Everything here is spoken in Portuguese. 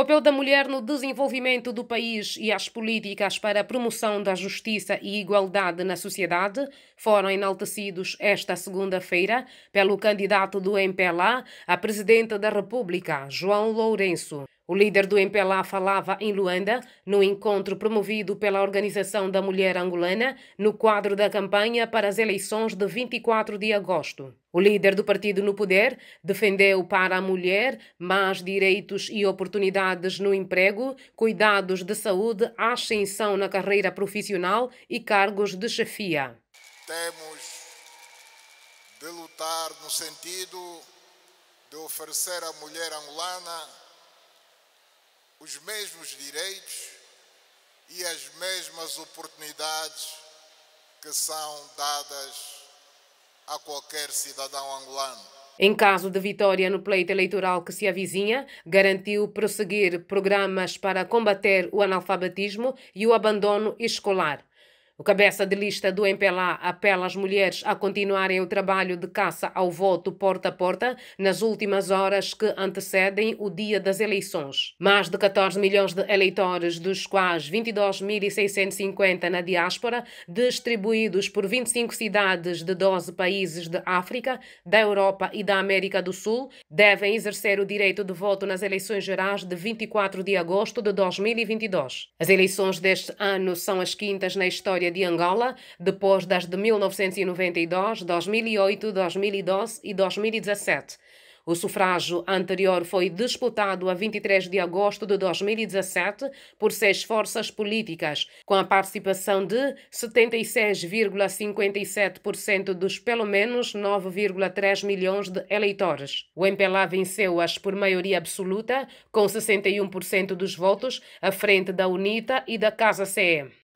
papel da mulher no desenvolvimento do país e as políticas para a promoção da justiça e igualdade na sociedade foram enaltecidos esta segunda-feira pelo candidato do MPLA a Presidente da República, João Lourenço. O líder do MPLA falava em Luanda, no encontro promovido pela Organização da Mulher Angolana, no quadro da campanha para as eleições de 24 de agosto. O líder do partido no poder defendeu para a mulher mais direitos e oportunidades no emprego, cuidados de saúde, ascensão na carreira profissional e cargos de chefia. Temos de lutar no sentido de oferecer à mulher angolana os mesmos direitos e as mesmas oportunidades que são dadas a qualquer cidadão angolano. Em caso de vitória no pleito eleitoral que se avizinha, garantiu prosseguir programas para combater o analfabetismo e o abandono escolar. O cabeça de lista do MPLA apela às mulheres a continuarem o trabalho de caça ao voto porta a porta nas últimas horas que antecedem o dia das eleições. Mais de 14 milhões de eleitores, dos quais 22.650 na diáspora, distribuídos por 25 cidades de 12 países de África, da Europa e da América do Sul, devem exercer o direito de voto nas eleições gerais de 24 de agosto de 2022. As eleições deste ano são as quintas na história de Angola, depois das de 1992, 2008, 2012 e 2017. O sufrágio anterior foi disputado a 23 de agosto de 2017 por seis forças políticas, com a participação de 76,57% dos pelo menos 9,3 milhões de eleitores. O MPLA venceu-as por maioria absoluta, com 61% dos votos, à frente da UNITA e da Casa CE.